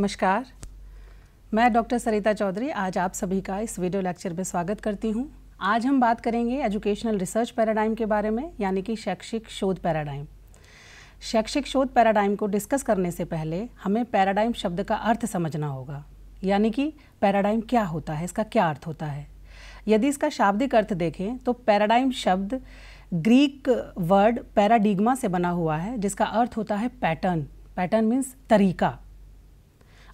नमस्कार मैं डॉक्टर सरिता चौधरी आज आप सभी का इस वीडियो लेक्चर में स्वागत करती हूँ आज हम बात करेंगे एजुकेशनल रिसर्च पैराडाइम के बारे में यानी कि शैक्षिक शोध पैराडाइम शैक्षिक शोध पैराडाइम को डिस्कस करने से पहले हमें पैराडाइम शब्द का अर्थ समझना होगा यानी कि पैराडाइम क्या होता है इसका क्या अर्थ होता है यदि इसका शाब्दिक अर्थ देखें तो पैराडाइम शब्द ग्रीक वर्ड पैराडिग्मा से बना हुआ है जिसका अर्थ होता है पैटर्न पैटर्न मीन्स तरीका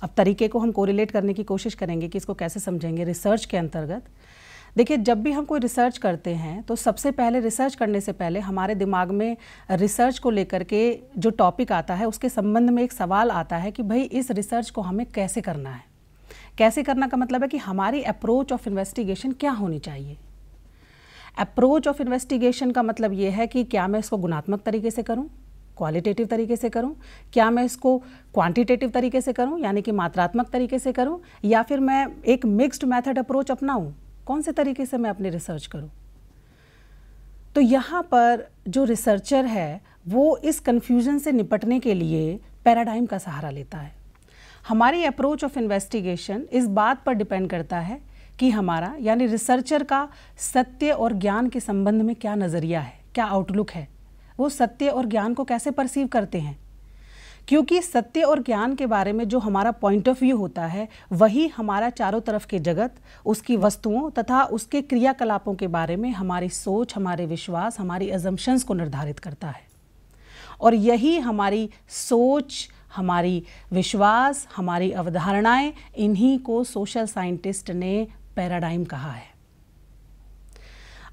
अब तरीके को हम कोरिलेट करने की कोशिश करेंगे कि इसको कैसे समझेंगे रिसर्च के अंतर्गत देखिए जब भी हम कोई रिसर्च करते हैं तो सबसे पहले रिसर्च करने से पहले हमारे दिमाग में रिसर्च को लेकर के जो टॉपिक आता है उसके संबंध में एक सवाल आता है कि भाई इस रिसर्च को हमें कैसे करना है कैसे करना का मतलब है कि हमारी अप्रोच ऑफ इन्वेस्टिगेशन क्या होनी चाहिए अप्रोच ऑफ इन्वेस्टिगेशन का मतलब ये है कि क्या मैं इसको गुणात्मक तरीके से करूं क्वालिटेटिव तरीके से करूं क्या मैं इसको क्वांटिटेटिव तरीके से करूं यानी कि मात्रात्मक तरीके से करूं या फिर मैं एक मिक्स्ड मेथड अप्रोच अपनाऊं कौन से तरीके से मैं अपनी रिसर्च करूं तो यहाँ पर जो रिसर्चर है वो इस कन्फ्यूज़न से निपटने के लिए पैराडाइम का सहारा लेता है हमारी अप्रोच ऑफ इन्वेस्टिगेशन इस बात पर डिपेंड करता है कि हमारा यानी रिसर्चर का सत्य और ज्ञान के संबंध में क्या नज़रिया है क्या आउटलुक है वो सत्य और ज्ञान को कैसे परसीव करते हैं क्योंकि सत्य और ज्ञान के बारे में जो हमारा पॉइंट ऑफ व्यू होता है वही हमारा चारों तरफ के जगत उसकी वस्तुओं तथा उसके क्रियाकलापों के बारे में हमारी सोच हमारे विश्वास हमारी एजम्पन्स को निर्धारित करता है और यही हमारी सोच हमारी विश्वास हमारी अवधारणाएं इन्हीं को सोशल साइंटिस्ट ने पैराडाइम कहा है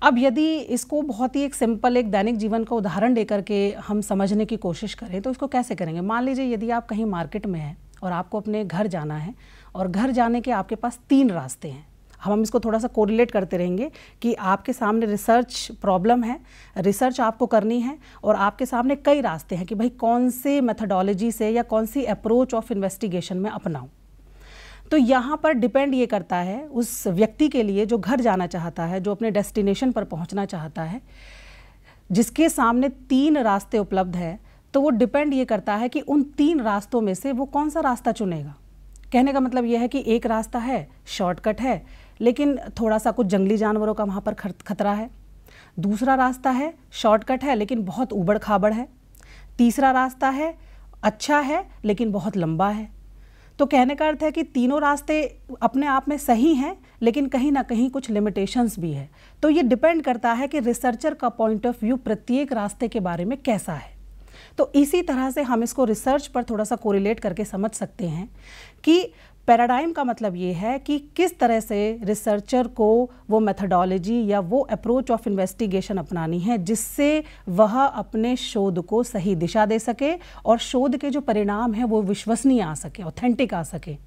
अब यदि इसको बहुत ही एक सिंपल एक दैनिक जीवन का उदाहरण देकर के हम समझने की कोशिश करें तो इसको कैसे करेंगे मान लीजिए यदि आप कहीं मार्केट में हैं और आपको अपने घर जाना है और घर जाने के आपके पास तीन रास्ते हैं हम हम इसको थोड़ा सा कोरिलेट करते रहेंगे कि आपके सामने रिसर्च प्रॉब्लम है रिसर्च आपको करनी है और आपके सामने कई रास्ते हैं कि भाई कौन से मेथडोलॉजी से या कौन सी अप्रोच ऑफ इन्वेस्टिगेशन में अपनाऊँ तो यहाँ पर डिपेंड ये करता है उस व्यक्ति के लिए जो घर जाना चाहता है जो अपने डेस्टिनेशन पर पहुँचना चाहता है जिसके सामने तीन रास्ते उपलब्ध हैं तो वो डिपेंड ये करता है कि उन तीन रास्तों में से वो कौन सा रास्ता चुनेगा कहने का मतलब यह है कि एक रास्ता है शॉर्टकट है लेकिन थोड़ा सा कुछ जंगली जानवरों का वहाँ पर खतरा है दूसरा रास्ता है शॉर्टकट है लेकिन बहुत उबड़ खाबड़ है तीसरा रास्ता है अच्छा है लेकिन बहुत लंबा है तो कहने का अर्थ है कि तीनों रास्ते अपने आप में सही हैं लेकिन कहीं ना कहीं कुछ लिमिटेशंस भी है तो ये डिपेंड करता है कि रिसर्चर का पॉइंट ऑफ व्यू प्रत्येक रास्ते के बारे में कैसा है तो इसी तरह से हम इसको रिसर्च पर थोड़ा सा कोरिलेट करके समझ सकते हैं कि पैराडाइम का मतलब ये है कि किस तरह से रिसर्चर को वो मेथडोलॉजी या वो अप्रोच ऑफ इन्वेस्टिगेशन अपनानी है जिससे वह अपने शोध को सही दिशा दे सके और शोध के जो परिणाम हैं वो विश्वसनीय आ सके ऑथेंटिक आ सके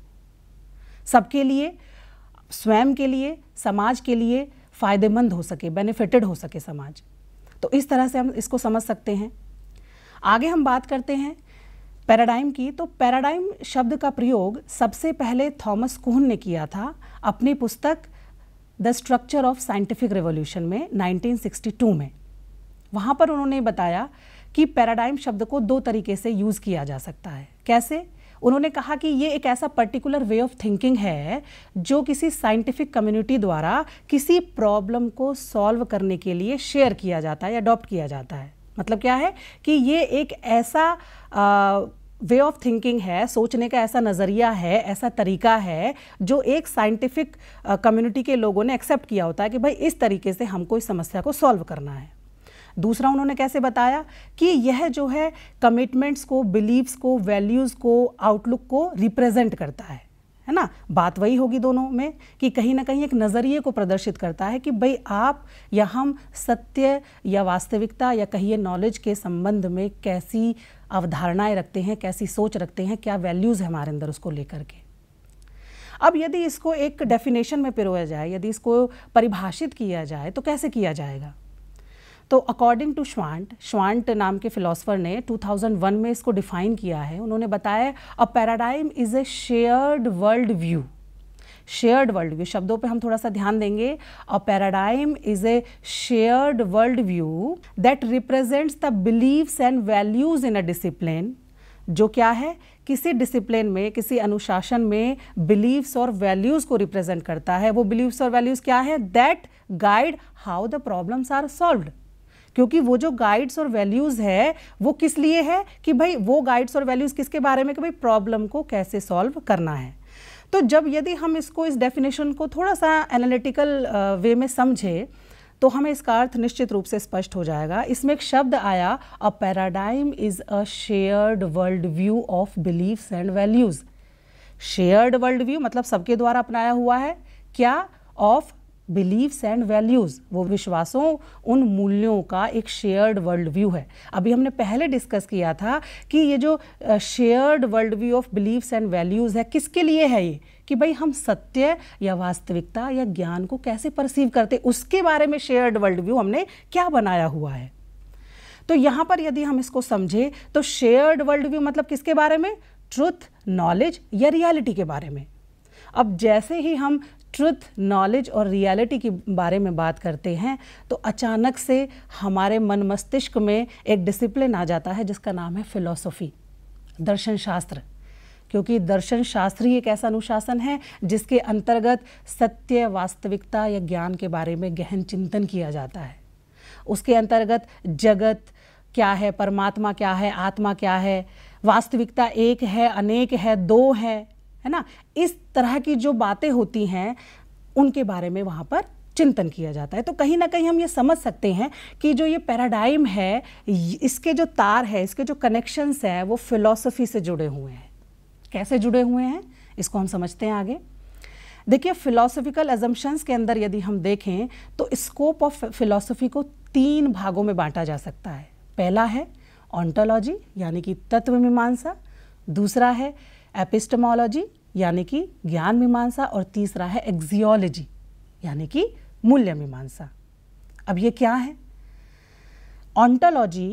सबके लिए स्वयं के लिए समाज के लिए फ़ायदेमंद हो सके बेनिफिटेड हो सके समाज तो इस तरह से हम इसको समझ सकते हैं आगे हम बात करते हैं पैराडाइम की तो पैराडाइम शब्द का प्रयोग सबसे पहले थॉमस कुहन ने किया था अपनी पुस्तक the structure of scientific revolution में 1962 में वहाँ पर उन्होंने बताया कि पैराडाइम शब्द को दो तरीके से यूज़ किया जा सकता है कैसे उन्होंने कहा कि ये एक ऐसा पर्टिकुलर वे ऑफ थिंकिंग है जो किसी साइंटिफिक कम्युनिटी द्वारा किसी प्रॉब्लम को सॉल्व करने के लिए शेयर किया जाता है अडॉप्ट किया जाता है मतलब क्या है कि ये एक ऐसा वे ऑफ थिंकिंग है सोचने का ऐसा नज़रिया है ऐसा तरीका है जो एक साइंटिफिक कम्युनिटी के लोगों ने एक्सेप्ट किया होता है कि भाई इस तरीके से हमको इस समस्या को सॉल्व करना है दूसरा उन्होंने कैसे बताया कि यह जो है कमिटमेंट्स को बिलीव्स को वैल्यूज़ को आउटलुक को रिप्रेजेंट करता है है ना बात वही होगी दोनों में कि कहीं ना कहीं एक नज़रिए को प्रदर्शित करता है कि भाई आप या हम सत्य या वास्तविकता या कहिए नॉलेज के संबंध में कैसी अवधारणाएं रखते हैं कैसी सोच रखते हैं क्या वैल्यूज़ है हमारे अंदर उसको लेकर के अब यदि इसको एक डेफिनेशन में पिरोया जाए यदि इसको परिभाषित किया जाए तो कैसे किया जाएगा तो अकॉर्डिंग टू श्वांट श्वांट नाम के फिलोसफर ने 2001 में इसको डिफाइन किया है उन्होंने बताया a paradigm is a shared world view shared world view शब्दों पे हम थोड़ा सा ध्यान देंगे a paradigm is a shared world view that represents the believes and values in a discipline जो क्या है किसी डिसिप्लिन में किसी अनुशासन में बिलीव्स और वैल्यूज़ को रिप्रेजेंट करता है वो बिलीव्स और वैल्यूज़ क्या है that guide how the problems are solved क्योंकि वो जो गाइड्स और वैल्यूज़ है वो किस लिए है कि भाई वो गाइड्स और वैल्यूज़ किसके बारे में कि भाई प्रॉब्लम को कैसे सॉल्व करना है तो जब यदि हम इसको इस डेफिनेशन को थोड़ा सा एनालिटिकल वे में समझें तो हमें इसका अर्थ निश्चित रूप से स्पष्ट हो जाएगा इसमें एक शब्द आया a paradigm is a shared world view of believes and values shared world view मतलब सबके द्वारा अपनाया हुआ है क्या ऑफ बिलीव्स एंड वैल्यूज़ वो विश्वासों उन मूल्यों का एक शेयर्ड वर्ल्ड व्यू है अभी हमने पहले डिस्कस किया था कि ये जो shared world view of believes and values है किसके लिए है ये कि भाई हम सत्य या वास्तविकता या ज्ञान को कैसे परसीव करते उसके बारे में शेयर्ड वर्ल्ड व्यू हमने क्या बनाया हुआ है तो यहाँ पर यदि हम इसको समझें तो शेयर्ड वर्ल्ड व्यू मतलब किसके बारे में ट्रुथ नॉलेज या रियलिटी के बारे में अब जैसे ही हम ट्रुथ नॉलेज और रियलिटी के बारे में बात करते हैं तो अचानक से हमारे मन मस्तिष्क में एक डिसिप्लिन आ जाता है जिसका नाम है फिलोसॉफी दर्शन शास्त्र क्योंकि दर्शन शास्त्र ही एक ऐसा अनुशासन है जिसके अंतर्गत सत्य वास्तविकता या ज्ञान के बारे में गहन चिंतन किया जाता है उसके अंतर्गत जगत क्या है परमात्मा क्या है आत्मा क्या है वास्तविकता एक है अनेक है दो है है ना इस तरह की जो बातें होती हैं उनके बारे में वहाँ पर चिंतन किया जाता है तो कहीं ना कहीं हम ये समझ सकते हैं कि जो ये पैराडाइम है इसके जो तार है इसके जो कनेक्शंस हैं वो फिलॉसफी से जुड़े हुए हैं कैसे जुड़े हुए हैं इसको हम समझते हैं आगे देखिए फिलोसफिकल एजम्पन्स के अंदर यदि हम देखें तो स्कोप ऑफ फिलॉसफी को तीन भागों में बांटा जा सकता है पहला है ऑन्टोलॉजी यानी कि तत्व मीमांसा दूसरा है एपिस्टमोलॉजी यानी कि ज्ञान मीमांसा और तीसरा है एक्जियोलॉजी यानी कि मूल्य मीमांसा अब ये क्या है ऑन्टोलॉजी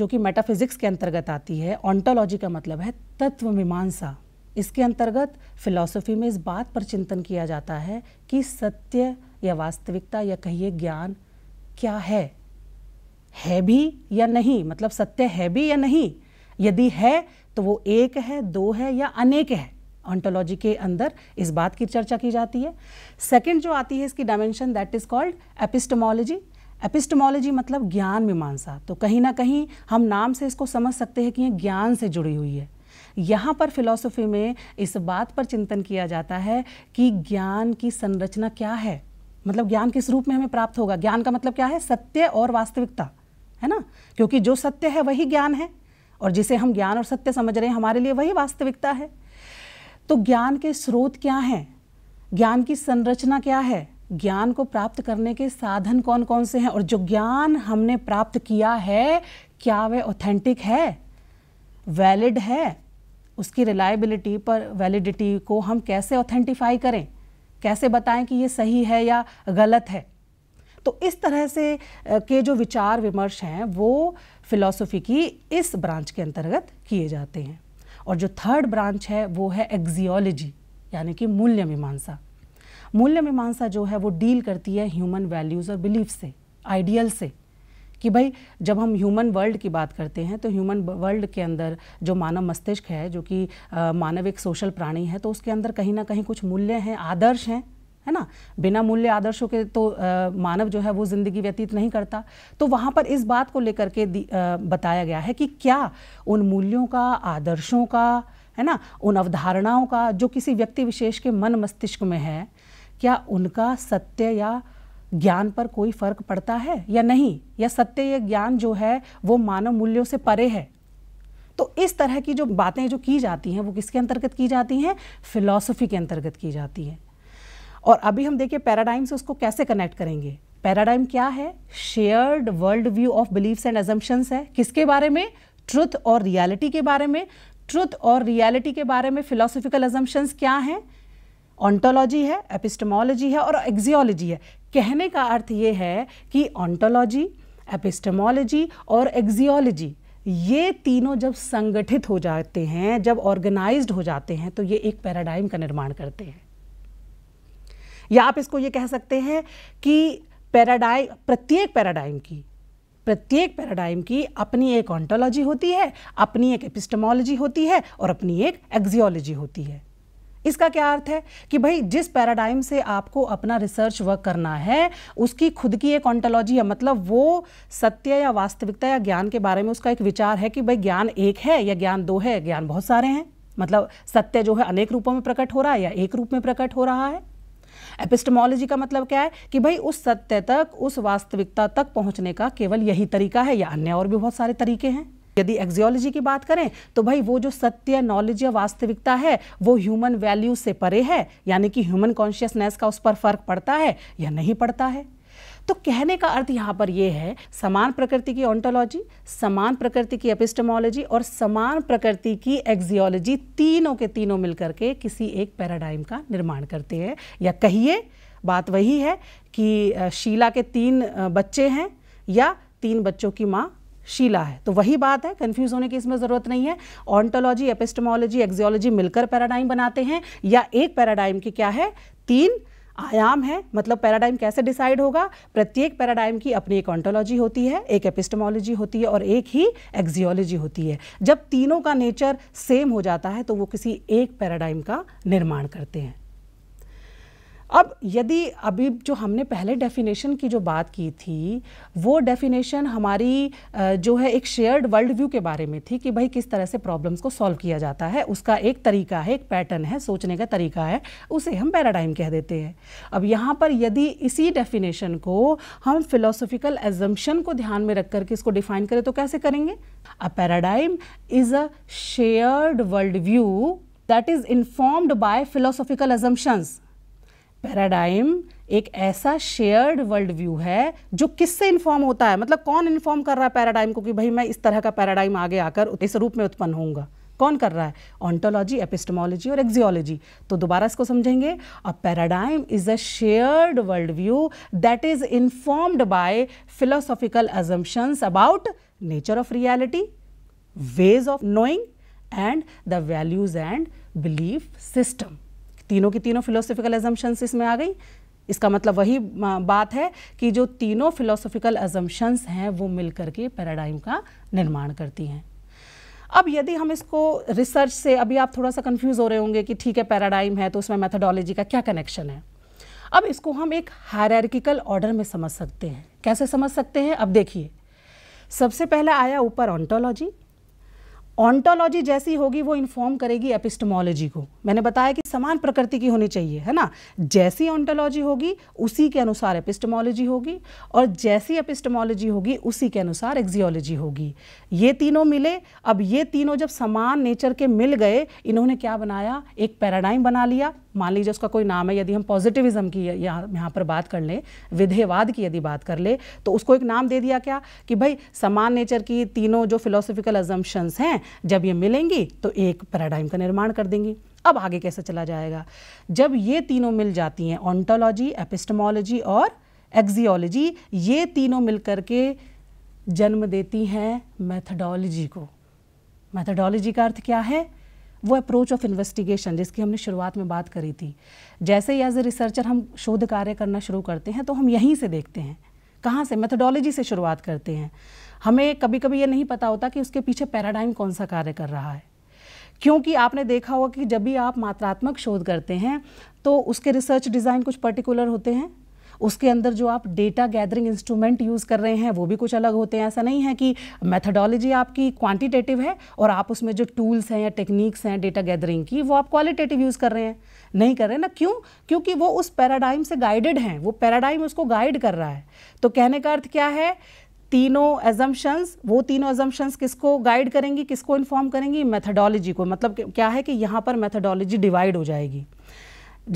जो कि मेटाफिजिक्स के अंतर्गत आती है ऑन्टोलॉजी का मतलब है तत्व मीमांसा इसके अंतर्गत फिलॉसफी में इस बात पर चिंतन किया जाता है कि सत्य या वास्तविकता या कहिए ज्ञान क्या है है भी या नहीं मतलब सत्य है भी या नहीं यदि है तो वो एक है दो है या अनेक है ऑन्टोलॉजी के अंदर इस बात की चर्चा की जाती है सेकंड जो आती है इसकी dimension that is called epistemology epistemology मतलब ज्ञान मीमांसा तो कहीं ना कहीं हम नाम से इसको समझ सकते हैं कि ये ज्ञान से जुड़ी हुई है यहाँ पर फिलॉसफी में इस बात पर चिंतन किया जाता है कि ज्ञान की संरचना क्या है मतलब ज्ञान किस रूप में हमें प्राप्त होगा ज्ञान का मतलब क्या है सत्य और वास्तविकता है ना क्योंकि जो सत्य है वही ज्ञान है और जिसे हम ज्ञान और सत्य समझ रहे हैं हमारे लिए वही वास्तविकता है तो ज्ञान के स्रोत क्या हैं ज्ञान की संरचना क्या है ज्ञान को प्राप्त करने के साधन कौन कौन से हैं और जो ज्ञान हमने प्राप्त किया है क्या वह ऑथेंटिक है वैलिड है उसकी रिलायबिलिटी पर वैलिडिटी को हम कैसे ऑथेंटिफाई करें कैसे बताएं कि ये सही है या गलत है तो इस तरह से के जो विचार विमर्श हैं वो फिलॉसफी की इस ब्रांच के अंतर्गत किए जाते हैं और जो थर्ड ब्रांच है वो है एक्जियोलॉजी यानी कि मूल्य मीमांसा मूल्य मीमांसा जो है वो डील करती है ह्यूमन वैल्यूज़ और बिलीफ से आइडियल से कि भाई जब हम ह्यूमन वर्ल्ड की बात करते हैं तो ह्यूमन वर्ल्ड के अंदर जो मानव मस्तिष्क है जो कि मानव एक सोशल प्राणी है तो उसके अंदर कहीं ना कहीं कुछ मूल्य हैं आदर्श हैं है ना बिना मूल्य आदर्शों के तो आ, मानव जो है वो ज़िंदगी व्यतीत नहीं करता तो वहाँ पर इस बात को लेकर के आ, बताया गया है कि क्या उन मूल्यों का आदर्शों का है ना उन अवधारणाओं का जो किसी व्यक्ति विशेष के मन मस्तिष्क में है क्या उनका सत्य या ज्ञान पर कोई फर्क पड़ता है या नहीं या सत्य या ज्ञान जो है वो मानव मूल्यों से परे है तो इस तरह की जो बातें जो की जाती हैं वो किसके अंतर्गत की जाती हैं फिलॉसफी के अंतर्गत की जाती हैं और अभी हम देखिए पैराडाइम से उसको कैसे कनेक्ट करेंगे पैराडाइम क्या है shared world view of believes and assumptions है किसके बारे में ट्रुथ और रियलिटी के बारे में ट्रुथ और रियलिटी के बारे में फिलोसफिकल एजम्पन्स क्या हैं ऑन्टोलॉजी है एपिस्टमोलॉजी है और एग्जियोलॉजी है कहने का अर्थ ये है कि ऑन्टोलॉजी एपिस्टमोलॉजी और एग्जियोलॉजी ये तीनों जब संगठित हो जाते हैं जब ऑर्गेनाइज्ड हो जाते हैं तो ये एक पैराडाइम का निर्माण करते हैं या आप इसको ये कह सकते हैं कि पैराडाइम प्रत्येक पैराडाइम की प्रत्येक पैराडाइम की अपनी एक ऑन्टोलॉजी होती है अपनी एक एपिस्टमोलॉजी होती है और अपनी एक एक्जियोलॉजी होती है इसका क्या अर्थ है कि भाई जिस पैराडाइम से आपको अपना रिसर्च वर्क करना है उसकी खुद की एक ऑन्टोलॉजी है मतलब वो सत्य या वास्तविकता या ज्ञान के बारे में उसका एक विचार है कि भाई ज्ञान एक है या ज्ञान दो है ज्ञान बहुत सारे हैं मतलब सत्य जो है अनेक रूपों में प्रकट हो रहा है या एक रूप में प्रकट हो रहा है एपिस्टमोलॉजी का मतलब क्या है कि भाई उस सत्य तक उस वास्तविकता तक पहुंचने का केवल यही तरीका है या अन्य और भी बहुत सारे तरीके हैं यदि एक्जियोलॉजी की बात करें तो भाई वो जो सत्य नॉलेज या वास्तविकता है वो ह्यूमन वैल्यू से परे है यानी कि ह्यूमन कॉन्शियसनेस का उस पर फर्क पड़ता है या नहीं पड़ता है तो कहने का अर्थ यहाँ पर यह है समान प्रकृति की ऑन्टोलॉजी समान प्रकृति की एपिस्टमोलॉजी और समान प्रकृति की एक्जियोलॉजी तीनों के तीनों मिलकर के किसी एक पैराडाइम का निर्माण करते हैं या कहिए बात वही है कि शीला के तीन बच्चे हैं या तीन बच्चों की माँ शीला है तो वही बात है कंफ्यूज होने की इसमें ज़रूरत नहीं है ऑन्टोलॉजी एपिस्टमोलॉजी एक्जियोलॉजी मिलकर पैराडाइम बनाते हैं या एक पैराडाइम की क्या है तीन आयाम है मतलब पैराडाइम कैसे डिसाइड होगा प्रत्येक पैराडाइम की अपनी एक ऑन्टोलॉजी होती है एक एपिस्टमोलॉजी होती है और एक ही एक्जियोलॉजी होती है जब तीनों का नेचर सेम हो जाता है तो वो किसी एक पैराडाइम का निर्माण करते हैं अब यदि अभी जो हमने पहले डेफिनेशन की जो बात की थी वो डेफिनेशन हमारी जो है एक शेयर्ड वर्ल्ड व्यू के बारे में थी कि भाई किस तरह से प्रॉब्लम्स को सॉल्व किया जाता है उसका एक तरीका है एक पैटर्न है सोचने का तरीका है उसे हम पैराडाइम कह देते हैं अब यहाँ पर यदि इसी डेफिनेशन को हम फिलोसफिकल एजम्पन को ध्यान में रख करके इसको डिफाइन करें तो कैसे करेंगे a paradigm is a shared world view that is informed by philosophical assumptions paradigm एक ऐसा शेयर्ड वर्ल्ड व्यू है जो किससे इन्फॉर्म होता है मतलब कौन इन्फॉर्म कर रहा है पैराडाइम को कि भाई मैं इस तरह का पैराडाइम आगे आकर इस रूप में उत्पन्न होऊंगा कौन कर रहा है ऑन्टोलॉजी एपिस्टमोलॉजी और एक्जियोलॉजी तो दोबारा इसको समझेंगे a paradigm is a shared world view that is informed by philosophical assumptions about nature of reality ways of knowing and the values and belief system तीनों की तीनों फिलोसफिकल एजम्पन्स इसमें आ गई इसका मतलब वही बात है कि जो तीनों फिलोसफिकल एजम्पन्स हैं वो मिल करके पैराडाइम का निर्माण करती हैं अब यदि हम इसको रिसर्च से अभी आप थोड़ा सा कंफ्यूज हो रहे होंगे कि ठीक है पैराडाइम है तो उसमें मैथडोलॉजी का क्या कनेक्शन है अब इसको हम एक हायरिकल ऑर्डर में समझ सकते हैं कैसे समझ सकते हैं अब देखिए सबसे पहले आया ऊपर ऑन्टोलॉजी ऑन्टोलॉजी जैसी होगी वो इन्फॉर्म करेगी एपिस्टमोलॉजी को मैंने बताया कि समान प्रकृति की होनी चाहिए है ना जैसी ऑन्टोलॉजी होगी उसी के अनुसार एपिस्टमोलॉजी होगी और जैसी एपिस्टमोलॉजी होगी उसी के अनुसार एक्जियोलॉजी होगी ये तीनों मिले अब ये तीनों जब समान नेचर के मिल गए इन्होंने क्या बनाया एक पैराडाइम बना लिया मान लीजिए उसका कोई नाम है यदि हम पॉजिटिविज्म की यहाँ यहाँ पर बात कर लें विधेयवाद की यदि बात कर ले तो उसको एक नाम दे दिया क्या कि भाई समान नेचर की तीनों जो फिलोसफिकल एजम्पन्स हैं जब ये मिलेंगी तो एक पैराडाइम का निर्माण कर देंगी अब आगे कैसे चला जाएगा जब ये तीनों मिल जाती हैं ऑन्टोलॉजी एपिस्टमोलॉजी और एक्जियोलॉजी ये तीनों मिलकर के जन्म देती हैं मैथडोलॉजी को मैथडोलॉजी का अर्थ क्या है वो अप्रोच ऑफ इन्वेस्टिगेशन जिसकी हमने शुरुआत में बात करी थी जैसे ही एज ए रिसर्चर हम शोध कार्य करना शुरू करते हैं तो हम यहीं से देखते हैं कहाँ से मैथडोलॉजी से शुरुआत करते हैं हमें कभी कभी ये नहीं पता होता कि उसके पीछे पैराडाइम कौन सा कार्य कर रहा है क्योंकि आपने देखा होगा कि जब भी आप मात्रात्मक शोध करते हैं तो उसके रिसर्च डिज़ाइन कुछ पर्टिकुलर होते हैं उसके अंदर जो आप डेटा गैदरिंग इंस्ट्रूमेंट यूज़ कर रहे हैं वो भी कुछ अलग होते हैं ऐसा नहीं है कि मेथडोलॉजी आपकी क्वांटिटेटिव है और आप उसमें जो टूल्स हैं या टेक्निक्स हैं डेटा गैदरिंग की वो आप क्वालिटेटिव यूज़ कर रहे हैं नहीं कर रहे हैं ना क्यों क्योंकि वो उस पैराडाइम से गाइडेड हैं वो पैराडाइम उसको गाइड कर रहा है तो कहने का अर्थ क्या है तीनों एजम्पन्स वो तीनों एजम्पन्स किसको गाइड करेंगी किसको इन्फॉर्म करेंगी मेथडोलॉजी को मतलब क्या है कि यहाँ पर मेथडोलॉजी डिवाइड हो जाएगी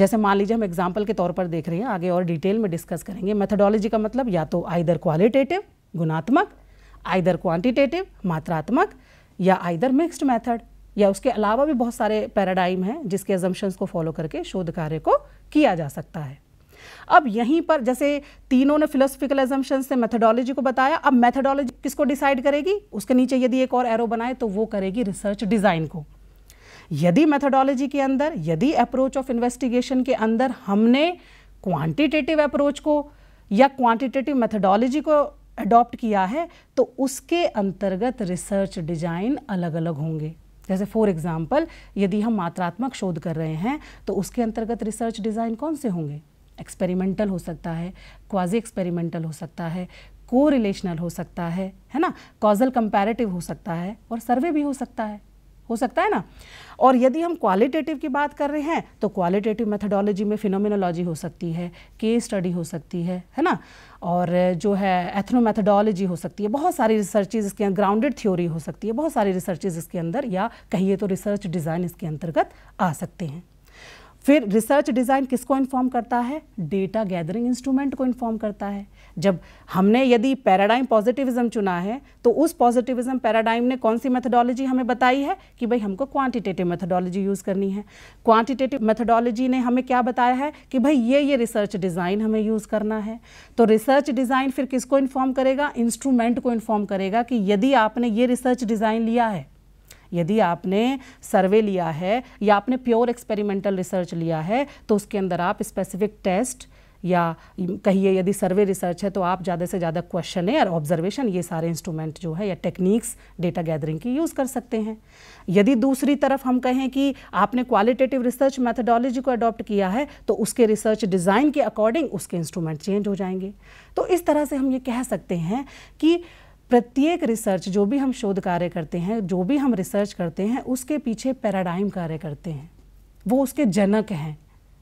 जैसे मान लीजिए हम एग्जाम्पल के तौर पर देख रहे हैं आगे और डिटेल में डिस्कस करेंगे मेथडोलॉजी का मतलब या तो आइदर क्वालिटेटिव गुणात्मक आइदर क्वान्टिटेटिव मात्रात्मक या आइदर मिक्सड मैथड या उसके अलावा भी बहुत सारे पैराडाइम हैं जिसके एजम्पन्स को फॉलो करके शोध कार्य को किया जा सकता है अब यहीं पर जैसे तीनों ने फिलोसफिकल एजम्पन से मेथडोलॉजी को बताया अब मेथडोलॉजी किसको डिसाइड करेगी उसके नीचे यदि एक और एरो बनाए तो वो करेगी रिसर्च डिज़ाइन को यदि मेथडोलॉजी के अंदर यदि अप्रोच ऑफ इन्वेस्टिगेशन के अंदर हमने क्वांटिटेटिव अप्रोच को या क्वांटिटेटिव मेथडोलॉजी को अडॉप्ट किया है तो उसके अंतर्गत रिसर्च डिजाइन अलग अलग होंगे जैसे फॉर एग्जांपल यदि हम मात्रात्मक शोध कर रहे हैं तो उसके अंतर्गत रिसर्च डिज़ाइन कौन से होंगे एक्सपेरिमेंटल हो सकता है क्वाजी एक्सपेरिमेंटल हो सकता है को रिलेशनल हो सकता है है ना कॉजल कंपैरेटिव हो सकता है और सर्वे भी हो सकता है हो सकता है ना और यदि हम क्वालिटेटिव की बात कर रहे हैं तो क्वालिटेटिव मेथडोलॉजी में फिनोमिनोलॉजी हो सकती है के स्टडी हो सकती है है ना और जो है एथनोमेथडोलॉजी हो सकती है बहुत सारी रिसर्चेज इसके अंदर ग्राउंडेड थ्योरी हो सकती है बहुत सारी रिसर्चेज इसके अंदर या कहिए तो रिसर्च डिज़ाइन इसके अंतर्गत आ सकते हैं फिर रिसर्च डिज़ाइन किसको इन्फॉर्म करता है डेटा गैदरिंग इंस्ट्रूमेंट को इन्फॉर्म करता है जब हमने यदि पैराडाइम पॉजिटिविज्म चुना है तो उस पॉजिटिविज्म पैराडाइम ने कौन सी मेथडोलॉजी हमें बताई है कि भाई हमको क्वांटिटेटिव मेथडोलॉजी यूज़ करनी है क्वांटिटेटिव मेथडोलॉजी ने हमें क्या बताया है कि भाई ये ये रिसर्च डिज़ाइन हमें यूज़ करना है तो रिसर्च डिज़ाइन फिर किसको इन्फॉर्म करेगा इंस्ट्रूमेंट को इन्फॉर्म करेगा कि यदि आपने ये रिसर्च डिज़ाइन लिया है यदि आपने सर्वे लिया है या आपने प्योर एक्सपेरिमेंटल रिसर्च लिया है तो उसके अंदर आप स्पेसिफिक टेस्ट या कहिए यदि सर्वे रिसर्च है तो आप ज़्यादा से ज़्यादा क्वेश्चन है और ऑब्जर्वेशन ये सारे इंस्ट्रूमेंट जो है या टेक्निक्स डेटा गैदरिंग की यूज़ कर सकते हैं यदि दूसरी तरफ हम कहें कि आपने क्वालिटेटिव रिसर्च मैथडोलॉजी को अडॉप्ट किया है तो उसके रिसर्च डिज़ाइन के अकॉर्डिंग उसके इंस्ट्रूमेंट चेंज हो जाएंगे तो इस तरह से हम ये कह सकते हैं कि प्रत्येक रिसर्च जो भी हम शोध कार्य करते हैं जो भी हम रिसर्च करते हैं उसके पीछे पैराडाइम कार्य करते हैं वो उसके जनक हैं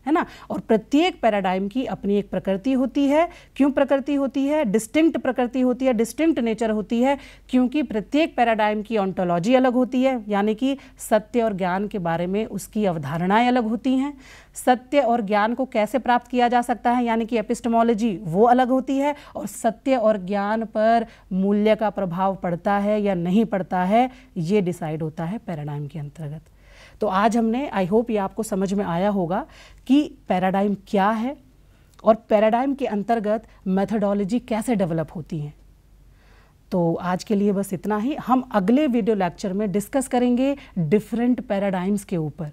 है ना और प्रत्येक पैराडाइम की अपनी एक प्रकृति होती है क्यों प्रकृति होती है डिस्टिंक्ट प्रकृति होती है डिस्टिंक्ट नेचर होती है क्योंकि प्रत्येक पैराडाइम की ऑन्टोलॉजी अलग होती है यानी कि सत्य और ज्ञान के बारे में उसकी अवधारणाएं अलग होती हैं सत्य और ज्ञान को कैसे प्राप्त किया जा सकता है यानी कि एपिस्टमोलॉजी वो अलग होती है और सत्य और ज्ञान पर मूल्य का प्रभाव पड़ता है या नहीं पड़ता है ये डिसाइड होता है पैराडाइम के अंतर्गत तो आज हमने आई होप ये आपको समझ में आया होगा कि पैराडाइम क्या है और पैराडाइम के अंतर्गत मेथडोलॉजी कैसे डेवलप होती हैं तो आज के लिए बस इतना ही हम अगले वीडियो लेक्चर में डिस्कस करेंगे डिफरेंट पैराडाइम्स के ऊपर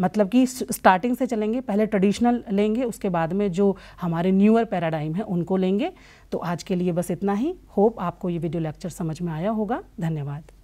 मतलब कि स्टार्टिंग से चलेंगे पहले ट्रेडिशनल लेंगे उसके बाद में जो हमारे न्यूअर पैराडाइम है उनको लेंगे तो आज के लिए बस इतना ही होप आपको ये वीडियो लेक्चर समझ में आया होगा धन्यवाद